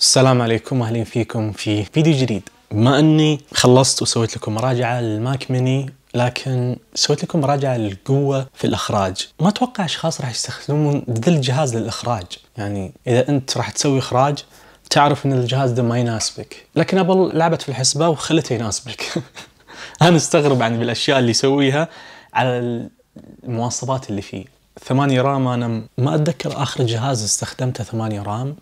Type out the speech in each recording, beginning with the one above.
السلام عليكم اهلا فيكم في فيديو جديد بما اني خلصت وسويت لكم مراجعه للماك ميني لكن سويت لكم مراجعه للقوه في الاخراج ما اتوقع اشخاص راح يستخدمون ذا الجهاز للاخراج يعني اذا انت راح تسوي اخراج تعرف ان الجهاز ده ما يناسبك لكن ابل لعبت في الحسبه وخلته يناسبك انا استغرب عن يعني الاشياء اللي يسويها على المواصفات اللي فيه 8 رام انا ما اتذكر اخر جهاز استخدمته 8 رام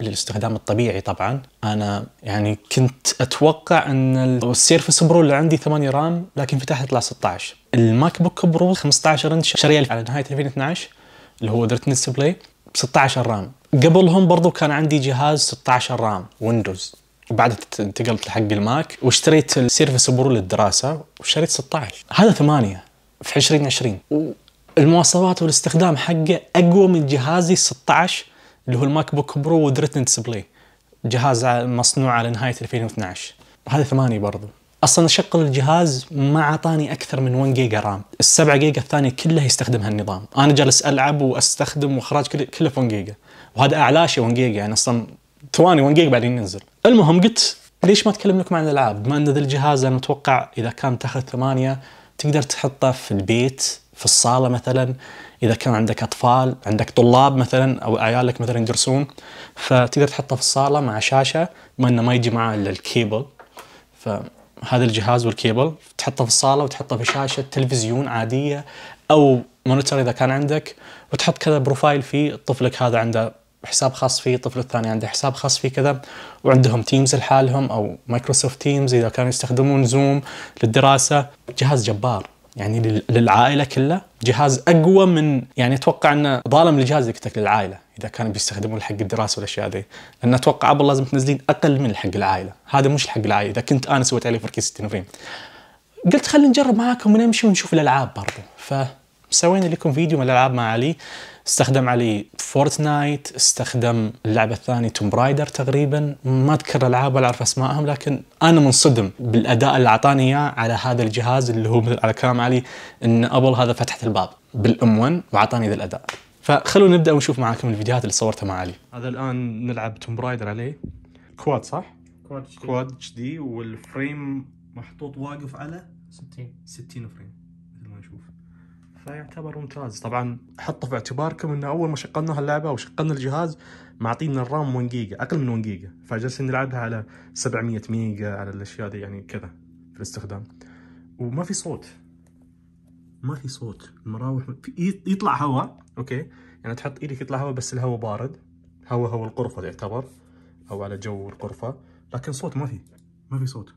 للاستخدام الطبيعي طبعا انا يعني كنت اتوقع ان السيرفس برو اللي عندي 8 رام لكن فتحت طلع 16 الماك بوك برو 15 انش شاريه على نهايه 2012 اللي هو درتنس بلاي ب 16 رام قبلهم برضو كان عندي جهاز 16 رام ويندوز وبعدها انتقلت لحق الماك واشتريت السيرفس برو للدراسه وشريت 16 هذا 8 في 2020 والمواصفات والاستخدام حقه اقوى من جهازي 16 اللي هو الماك بوك برو ودرتن ديسبلاي جهاز مصنوع على نهايه 2012 هذا ثمانية برضو اصلا شغل الجهاز ما اعطاني اكثر من 1 جيجا رام السبعة جيجا الثانيه كلها يستخدمها النظام انا جالس العب واستخدم واخراج كله في 1 جيجا وهذا اعلى شيء 1 جيجا يعني اصلا ثواني 1 جيجا بعدين ينزل المهم قلت ليش ما اتكلم لكم عن الالعاب بما ان ذا الجهاز انا متوقع اذا كان تاخذ ثمانية تقدر تحطه في البيت في الصاله مثلا اذا كان عندك اطفال عندك طلاب مثلا او عيالك مثلا يدرسون فتقدر تحطه في الصاله مع شاشه ما انه ما يجي معاه الا الكيبل فهذا الجهاز والكيبل تحطه في الصاله وتحطه في شاشه تلفزيون عاديه او مونيتور اذا كان عندك وتحط كذا بروفايل فيه طفلك هذا عنده حساب خاص فيه الطفل الثاني عنده حساب خاص فيه كذا وعندهم تيمز لحالهم او مايكروسوفت تيمز اذا كانوا يستخدمون زوم للدراسه جهاز جبار يعني للعائله كلها جهاز اقوى من يعني اتوقع انه ظالم الجهاز اللي للعائله اذا كانوا بيستخدمون حق الدراسه والاشياء ذي لان اتوقع ابل لازم تنزلين اقل من حق العائله هذا مش حق العائله اذا كنت انا سويت عليه فركي 60 فريم قلت خلينا نجرب معاكم ونمشي ونشوف الالعاب برضو ف سوينا لكم فيديو من الالعاب مع علي استخدم علي فورتنايت استخدم اللعبه الثانيه توم برايدر تقريبا ما اذكر العاب ولا اعرف اسمائهم لكن انا منصدم بالاداء اللي اعطاني اياه على هذا الجهاز اللي هو على كلام علي ان ابل هذا فتحت الباب بالام 1 واعطاني ذا الاداء فخلونا نبدا ونشوف معاكم الفيديوهات اللي صورتها مع علي هذا الان نلعب توم برايدر عليه كواد صح كواد كواد اتش دي والفريم محطوط واقف على 60 60 فريم مثل ما نشوف فيعتبر ممتاز طبعا حطوا في اعتباركم انه اول ما شغلنا هاللعبه وشغلنا الجهاز معطينا الرام 1 جيجا اقل من 1 جيجا فجالسين نلعبها على 700 ميجا على الاشياء دي يعني كذا في الاستخدام وما في صوت ما في صوت المراوح يطلع هواء اوكي يعني تحط ايدك يطلع هواء بس الهواء بارد هواء هو الغرفه يعتبر او على جو الغرفه لكن صوت ما في ما في صوت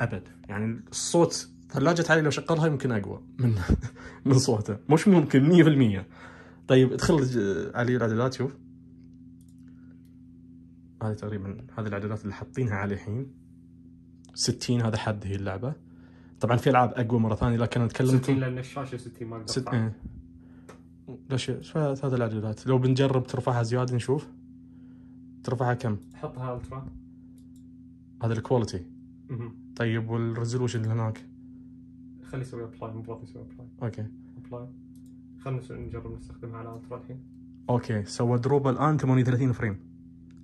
ابد يعني الصوت ثلاجة علي لو شغلها يمكن أقوى من من صوته مش ممكن 100% طيب ادخل آه، علي الاعدادات شوف هذه تقريبا هذه الاعدادات اللي حاطينها علي الحين 60 هذا حد هي اللعبة طبعا في العاب اقوى مره ثانيه لكن انا اتكلم 60 لان الشاشه 60 ما ست... ايه. لا شيء هذا العدلات لو بنجرب ترفعها زياده نشوف ترفعها كم؟ حطها الترا هذا الكواليتي طيب والريزولوشن اللي هناك خليه يسوي ابلاي المفروض يسوي ابلاي اوكي ابلاي خلينا نجرب نستخدمها على الترا الحين اوكي سوى دروب الان 38 فريم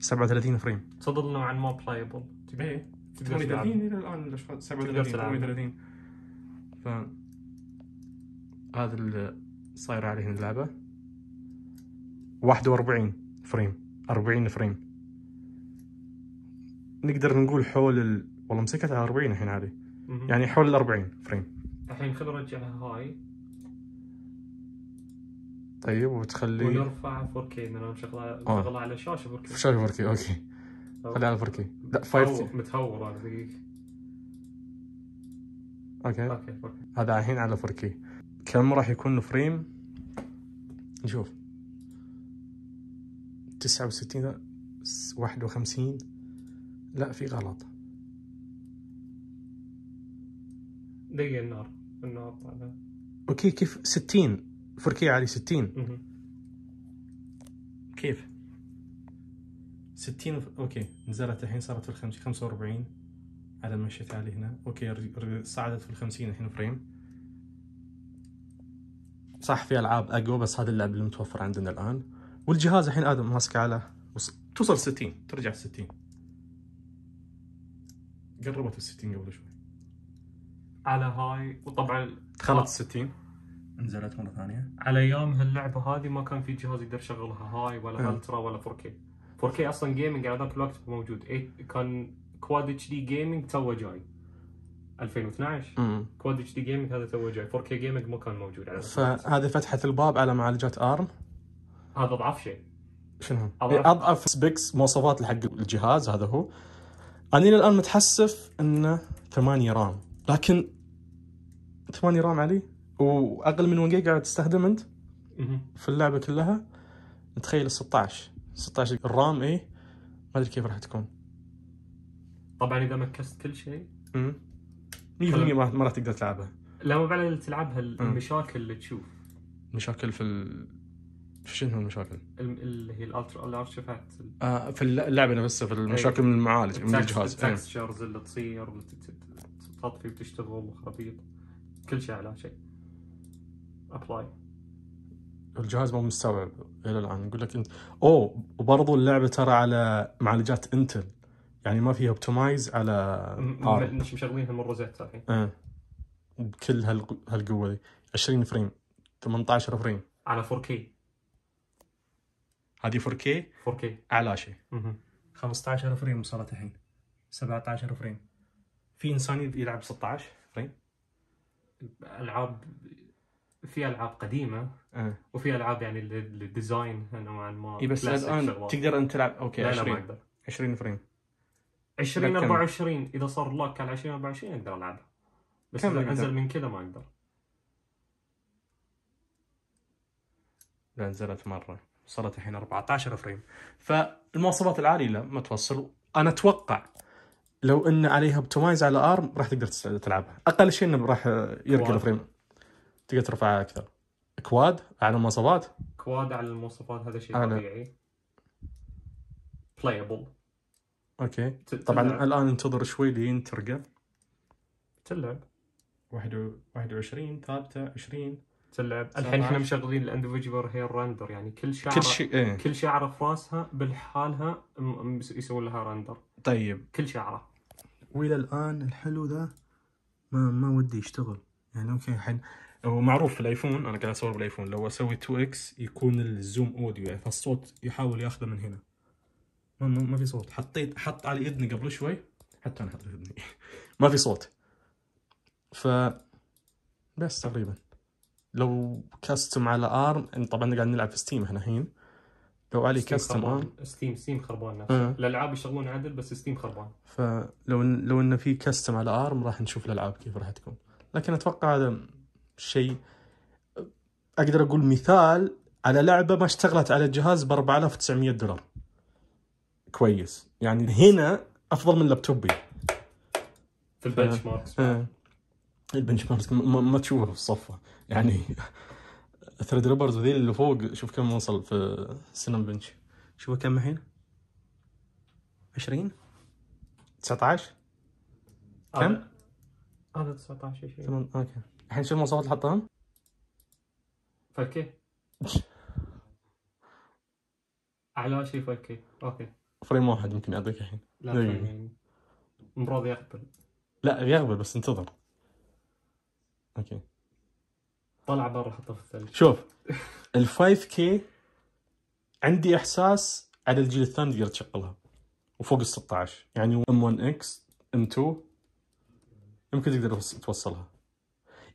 37 فريم تظل نوعا ما بلايبل ايه 38 الى الان 37 38 ف هذا اللي صاير عليه اللعبه 41 فريم 40 فريم نقدر نقول حول ال... والله مسكت على 40 الحين هذه يعني حول ال 40 فريم الحين خل نرجعها هاي طيب وتخلي ونرفع 4K من انا آه. شغله على شاشه 4K شاشه 4K اوكي خليها على 4K لا 5K متهور انا دقيقه اوكي اوكي هذا الحين على 4K كم راح يكون الفريم؟ نشوف 69 51 لا في غلط دقيقه النار النقط اوكي كيف 60 4K علي 60 كيف 60 اوكي نزلت الحين صارت في الخمسين 45 على ما مشيت عليه هنا اوكي صعدت في 50 الحين فريم صح في العاب اقوى بس هذا اللعب اللي متوفر عندنا الان والجهاز الحين ادم ماسكه على توصل 60 ترجع 60 قربت ال 60 قبل شوي على هاي وطبعا دخلت آه، 60 نزلت مره ثانيه على ايام هاللعبه هذه ما كان في جهاز يقدر يشغلها هاي ولا الترا إيه. ولا 4K 4K اصلا جيمنج على ذاك الوقت موجود اي كان كواد اتش دي جيمنج تو جاي 2012 كواد اتش دي جيمنج هذا تو جاي 4K جيمنج ما كان موجود على فهذه فتحت الباب على معالجات ارم هذا اضعف شيء شنو؟ إيه، أضعف, اضعف سبيكس مواصفات حق الجهاز هذا هو انا الان متحسف انه 8 رام لكن 8 رام علي واقل من 1 جيجا قاعد تستخدم انت في اللعبه كلها نتخيل 16 16 الرام اي ما ادري كيف راح تكون طبعا اذا مكست كل شيء 100% إيه، ما راح تقدر تلعبها لا مو بعد تلعبها المشاكل اللي تشوف مشاكل في ال... شنو المشاكل؟ اللي هي الالترا الارشيفات آه في اللعبه نفسها في المشاكل إيه. من المعالج من الجهاز التكستشرز اللي تصير تطفي وتشتغل وخرابيط كل شيء على شيء ابلاي الجهاز ما مستوعب الى الان يقول لك انت اوه وبرضه اللعبه ترى على معالجات انتل يعني ما فيها اوبتمايز على مش مشغلينها من الحين اه إيه. بكل هالقوه دي 20 فريم 18 فريم على 4K هذه 4K 4K اعلى شيء 15 فريم وصلت الحين 17 فريم في انسان يلعب 16 فريم العاب في العاب قديمه أه. وفي العاب يعني الديزاين نوعا ما اي بس الان تقدر انت تلعب اوكي 20 لا ما اقدر 20 فريم 20 24 اذا صار لوك على 20 24 اقدر العبها بس اذا انزل من كذا ما اقدر لا نزلت مره صارت الحين 14 فريم فالمواصفات العاليه لا ما توصل انا اتوقع لو ان عليها اوبتمايز على ارم راح تقدر تلعبها اقل شيء انه راح يرقى الفريم تقدر ترفعها اكثر كواد على المواصفات كواد على المواصفات هذا شيء طبيعي بلايبل اوكي طبعا الان انتظر شوي لين ترقى تلعب 21 ثابته 20 تلعب الحين احنا مشغلين الاندفجوال هي الرندر يعني كل شعره كل, شيء ايه. كل شعره في راسها بالحالها يسوون لها رندر طيب كل شعره والى الان الحلو ذا ما ما ودي يشتغل يعني اوكي حل هو معروف في الايفون انا قاعد اصور بالايفون لو اسوي 2 اكس يكون الزوم اوديو يعني فالصوت يحاول ياخذه من هنا ما, ما, ما في صوت حطيت حط على اذني قبل شوي حتى انا حطيت اذني ما في صوت ف بس تقريبا لو كاستم على ارم طبعا قاعد نلعب في ستيم احنا الحين لو علي كاستم الان آه. ستيم ستيم خربان نفسه آه. الالعاب يشغلون عدل بس ستيم خربان فلو لو انه في كاستم على ارم راح نشوف الالعاب كيف راح تكون لكن اتوقع هذا شيء اقدر اقول مثال على لعبه ما اشتغلت على الجهاز ب 4900 دولار كويس يعني هنا افضل من لابتوبي في البنش ماركس آه. البنش ماركس ما, ما تشوفه في الصفه يعني الثريد ريبرز ذي اللي فوق شوف كم وصل في السنم بنش شوفوا كم الحين 20 19 كم؟ هذا 19 20 اوكي الحين شوف المواصفات اللي حطها فكي اعلى شيء فكي اوكي فريم واحد ممكن اعطيك الحين لا مراد يقبل لا يقبل بس انتظر اوكي طلع برا حطه في الثلج شوف ال 5 كي عندي احساس على الجيل الثاني تقدر تشغلها وفوق ال 16 يعني ام 1 اكس ام 2 يمكن تقدر توصلها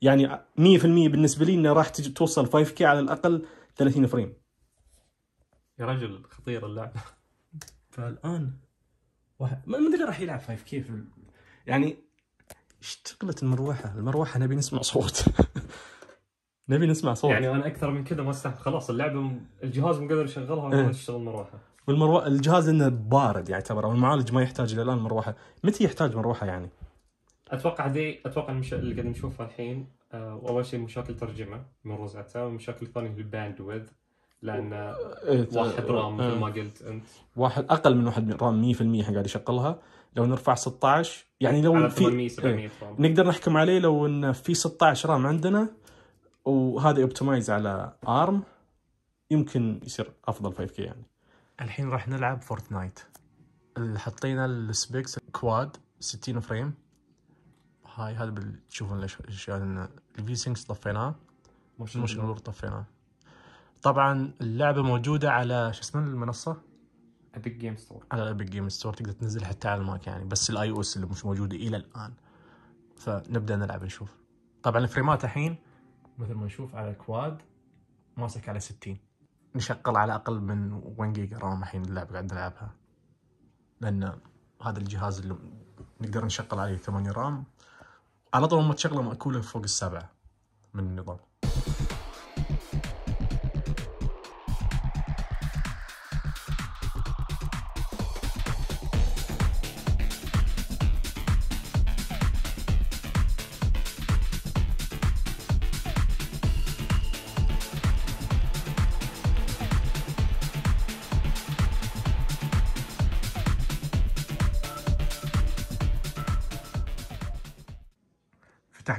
يعني 100% بالنسبه لي انه راح توصل 5 كي على الاقل 30 فريم يا رجل خطير اللعبه فالان واحد ما ادري راح يلعب 5 كي في يعني اشتقلت المروحه؟ المروحه نبي نسمع صوت نبي نسمع صوت يعني انا اكثر من كذا ما استحمل خلاص اللعبه الجهاز مو قادر يشغلها وما إيه. تشتغل مروحه والمروحه الجهاز انه بارد يعني، يعتبر او المعالج ما يحتاج الى الان مروحه متى يحتاج مروحه يعني اتوقع دي اتوقع المش... اللي قاعد نشوفها الحين آه، اول شيء مشاكل ترجمه من روزاتا والمشاكل الثانيه الباند ويذ لان إيه، واحد رام إيه. مثل ما قلت انت واحد اقل من واحد رام 100% احنا قاعد يشغلها لو نرفع 16 يعني لو في نقدر نحكم عليه لو ان في 16 رام عندنا وهذا اوبتمايز على ارم يمكن يصير افضل 5 كي يعني الحين راح نلعب فورتنايت حطينا السبيكس كواد 60 فريم هاي هذا بتشوفون الاشياء لان يعني الفي سينكس طفيناه مش نور طفيناه طبعا اللعبه موجوده على شو اسمه المنصه ابيك جيم ستور على ابيك جيم ستور تقدر تنزل حتى على الماك يعني بس الاي او اس اللي مش موجوده الى الان فنبدا نلعب نشوف طبعا الفريمات الحين مثل ما نشوف على الكواد ماسك على 60 نشغل على اقل من 1 جيجا رام الحين اللعبه قاعد نلعبها لان هذا الجهاز اللي نقدر نشغل عليه 8 رام على طول ما تشغله مأكوله فوق السبعه من النظام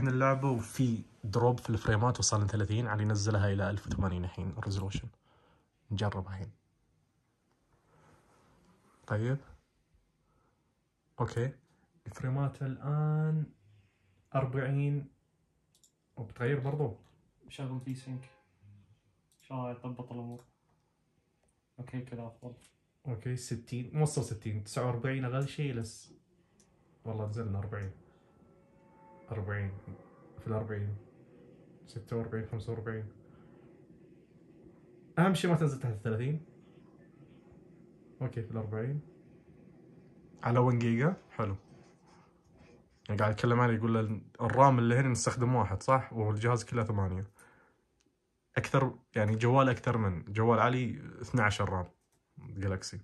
احنا اللعبه وفي دروب في الفريمات وصلنا 30 علي نزلها الى 1080 الحين ريزولوشن نجرب الحين طيب اوكي الفريمات الان 40 وبتغير برضو شغل في سينك ان شاء الله يضبط الامور اوكي كذا افضل اوكي 60 موصل 60 49 اقل شيء لس والله نزلنا 40 40 في الأربعين ستة وأربعين خمسة أهم شيء ما تنزل تحت الثلاثين أوكي في الأربعين على 1 جيجا حلو يعني قاعد يتكلم عليه يقول الرام اللي هنا نستخدم واحد صح والجهاز كله ثمانية أكثر يعني جوال أكثر من جوال علي 12 رام جالكسي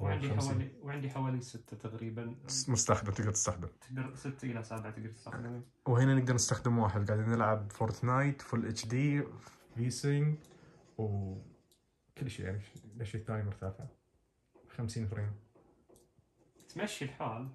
وعندي حوالي وعندي حوالي ستة تقريبا مستخدم تقدر تستخدم تقدر ستة إلى سبعة تقدر تستخدم وهنا نقدر نستخدم واحد قاعدين نلعب فورتنايت فول اتش دي في سينج وكل شيء يعني ليش التايمر تاعها 50 فريم تمشي الحال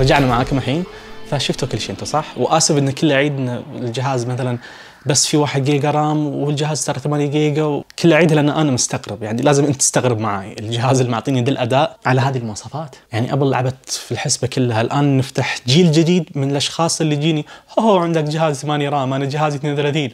رجعنا معاكم الحين فشفتوا كل شيء انتم صح؟ واسف ان كل عيد الجهاز مثلا بس في 1 جيجا رام والجهاز صار 8 جيجا وكل عيد لان انا مستغرب يعني لازم انت تستغرب معي الجهاز اللي معطيني ذا الاداء على هذه المواصفات يعني قبل لعبت في الحسبه كلها الان نفتح جيل جديد من الاشخاص اللي يجيني هو عندك جهاز 8 رام انا جهازي 32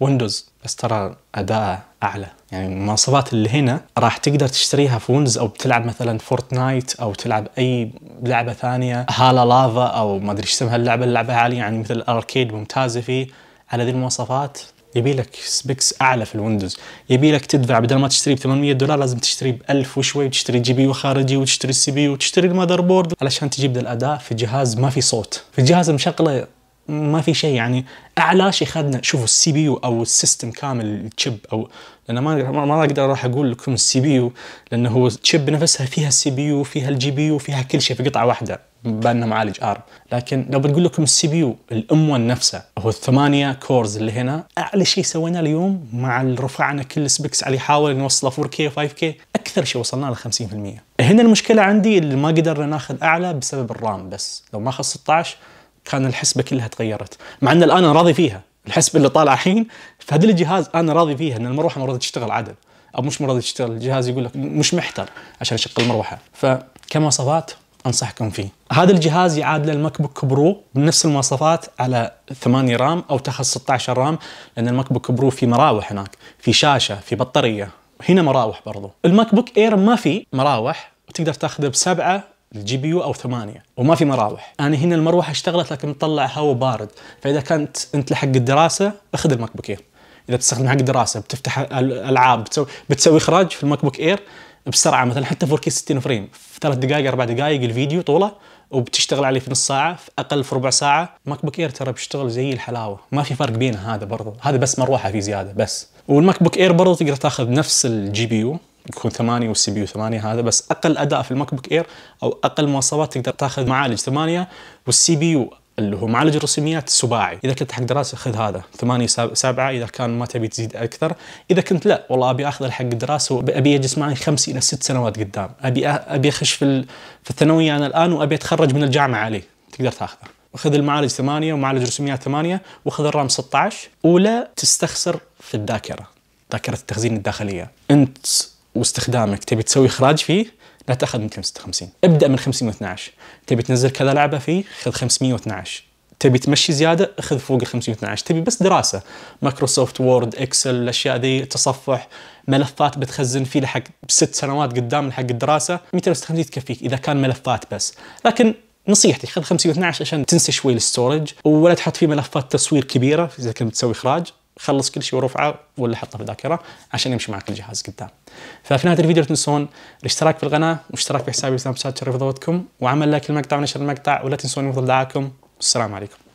ويندوز بس ترى اداءه اعلى يعني المواصفات اللي هنا راح تقدر تشتريها في ويندوز او بتلعب مثلا فورتنايت او تلعب اي لعبه ثانيه هالا لافا او ما ادري ايش اسمها اللعبه اللي لعبها علي يعني مثل الاركيد ممتازه فيه على ذي المواصفات يبي لك سبيكس اعلى في الويندوز يبي لك تدفع بدل ما تشتري ب 800 دولار لازم تشتري ب 1000 وشوي وتشتري جي بي وخارجي وتشتري السي بي وتشتري المذر بورد علشان تجيب ذا الاداء في جهاز ما في صوت في جهاز مشغله ما في شيء يعني اعلى شيء خدنا شوفوا السي بي يو او السيستم كامل الشيب او انا ما ما اقدر راح اقول لكم السي بي يو لانه هو الشيب نفسها فيها السي بي يو فيها الجي بي يو فيها كل شيء في قطعه واحده بانه معالج ارم لكن لو بنقول لكم السي بي يو الام 1 نفسه هو الثمانيه كورز اللي هنا اعلى شيء سويناه اليوم مع رفعنا كل السبكس عليه حاول نوصله 4K 5K اكثر شيء وصلنا له 50% هنا المشكله عندي اللي ما قدرنا ناخذ اعلى بسبب الرام بس لو ما اخذ 16 كان الحسبه كلها تغيرت مع ان الان انا راضي فيها الحسبه اللي طالعه الحين فهذا الجهاز انا راضي فيها ان المروحه مراضي تشتغل عدل او مش مراضي تشتغل الجهاز يقول لك مش محتر عشان اشغل المروحه فكمواصفات انصحكم فيه هذا الجهاز يعادل الماك بوك برو بنفس المواصفات على 8 رام او تاخذ 16 رام لان الماك بوك برو في مراوح هناك في شاشه في بطاريه هنا مراوح برضو الماك بوك اير ما في مراوح وتقدر تاخذه بسبعه الجي بي يو او 8 وما في مراوح انا هنا المروحه اشتغلت لكن مطلع هواء بارد فاذا كانت انت لحق الدراسه اخذ الماك بوك اير اذا بتستخدم حق الدراسه بتفتح العاب بتسوي بتسوي اخراج في الماك بوك اير بسرعه مثلا حتى 4 كي 60 فريم في ثلاث دقائق اربع دقائق الفيديو طوله وبتشتغل عليه في نص ساعه في اقل في ربع ساعه ماك بوك اير ترى بيشتغل زي الحلاوه ما في فرق بينه هذا برضه هذا بس مروحه في زياده بس والماك بوك اير برضه تقدر تاخذ نفس الجي بي يو يكون 8 والسي بي يو 8 هذا بس اقل اداء في الماك بوك اير او اقل مواصفات تقدر تاخذ معالج 8 والسي بي يو اللي هو معالج الرسوميات سباعي اذا كنت حق دراسه خذ هذا 8 7 اذا كان ما تبي تزيد اكثر اذا كنت لا والله ابي اخذ حق دراسه وابي اجلس معي خمس الى ست سنوات قدام ابي ابي اخش في في الثانويه انا الان وابي اتخرج من الجامعه عليه تقدر تاخذه خذ المعالج 8 ومعالج رسوميات 8 وخذ الرام 16 ولا تستخسر في الذاكره ذاكره التخزين الداخليه انت واستخدامك تبي تسوي اخراج فيه لا تاخذ 256 ابدا من 512 تبي تنزل كذا لعبه فيه خذ 512 تبي تمشي زياده خذ فوق ال 512 تبي بس دراسه مايكروسوفت وورد اكسل الاشياء ذي تصفح ملفات بتخزن فيه لحق ست سنوات قدام لحق الدراسه 256 تكفيك اذا كان ملفات بس لكن نصيحتي خذ 512 عشان تنسى شوي الستورج ولا تحط فيه ملفات تصوير كبيره اذا كنت تسوي اخراج خلص كل شيء ورفعه ولا حطه في الذاكره عشان يمشي معك الجهاز قدام. ففي نهايه الفيديو لا تنسون الاشتراك في القناه والاشتراك في حسابي سناب شات تشرف ضوتكم وعمل لايك المقطع ونشر المقطع ولا تنسون يفضل دعاكم والسلام عليكم.